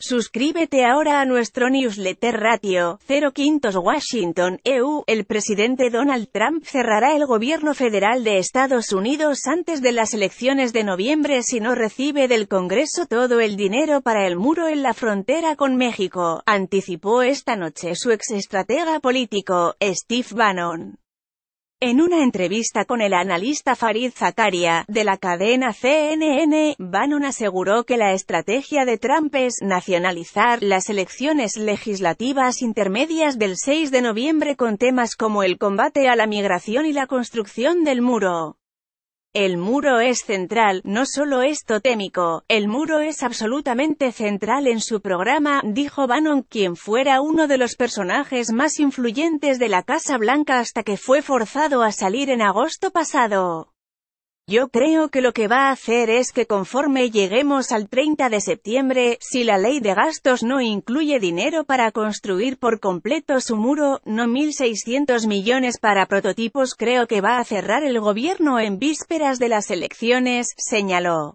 Suscríbete ahora a nuestro newsletter Ratio 05 Washington, EU. El presidente Donald Trump cerrará el gobierno federal de Estados Unidos antes de las elecciones de noviembre si no recibe del Congreso todo el dinero para el muro en la frontera con México, anticipó esta noche su ex estratega político, Steve Bannon. En una entrevista con el analista Farid Zakaria, de la cadena CNN, Bannon aseguró que la estrategia de Trump es nacionalizar las elecciones legislativas intermedias del 6 de noviembre con temas como el combate a la migración y la construcción del muro. El muro es central, no solo es totémico, el muro es absolutamente central en su programa, dijo Bannon quien fuera uno de los personajes más influyentes de la Casa Blanca hasta que fue forzado a salir en agosto pasado. Yo creo que lo que va a hacer es que conforme lleguemos al 30 de septiembre, si la ley de gastos no incluye dinero para construir por completo su muro, no 1.600 millones para prototipos creo que va a cerrar el gobierno en vísperas de las elecciones, señaló.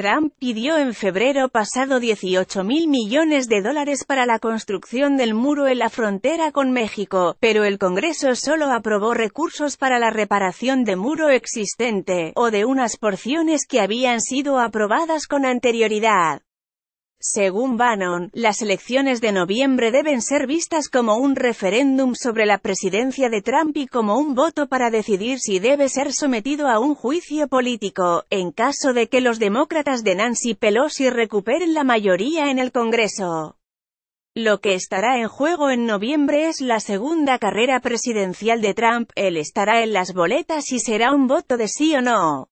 Trump pidió en febrero pasado 18 mil millones de dólares para la construcción del muro en la frontera con México, pero el Congreso solo aprobó recursos para la reparación de muro existente, o de unas porciones que habían sido aprobadas con anterioridad. Según Bannon, las elecciones de noviembre deben ser vistas como un referéndum sobre la presidencia de Trump y como un voto para decidir si debe ser sometido a un juicio político, en caso de que los demócratas de Nancy Pelosi recuperen la mayoría en el Congreso. Lo que estará en juego en noviembre es la segunda carrera presidencial de Trump, él estará en las boletas y será un voto de sí o no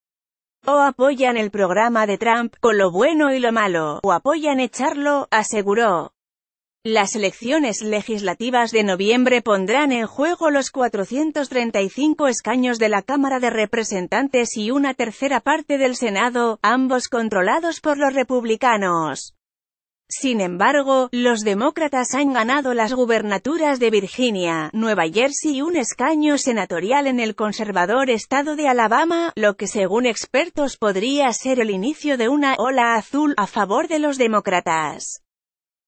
o apoyan el programa de Trump, con lo bueno y lo malo, o apoyan echarlo, aseguró. Las elecciones legislativas de noviembre pondrán en juego los 435 escaños de la Cámara de Representantes y una tercera parte del Senado, ambos controlados por los republicanos. Sin embargo, los demócratas han ganado las gubernaturas de Virginia, Nueva Jersey y un escaño senatorial en el conservador estado de Alabama, lo que según expertos podría ser el inicio de una ola azul a favor de los demócratas.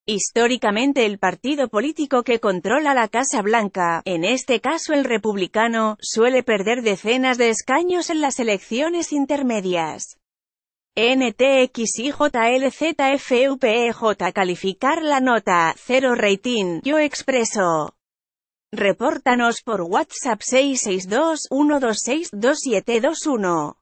Históricamente el partido político que controla la Casa Blanca, en este caso el republicano, suele perder decenas de escaños en las elecciones intermedias. NTXIJLZFUPEJ e calificar la nota, 0 rating, yo expreso. Repórtanos por WhatsApp 662 126 2721.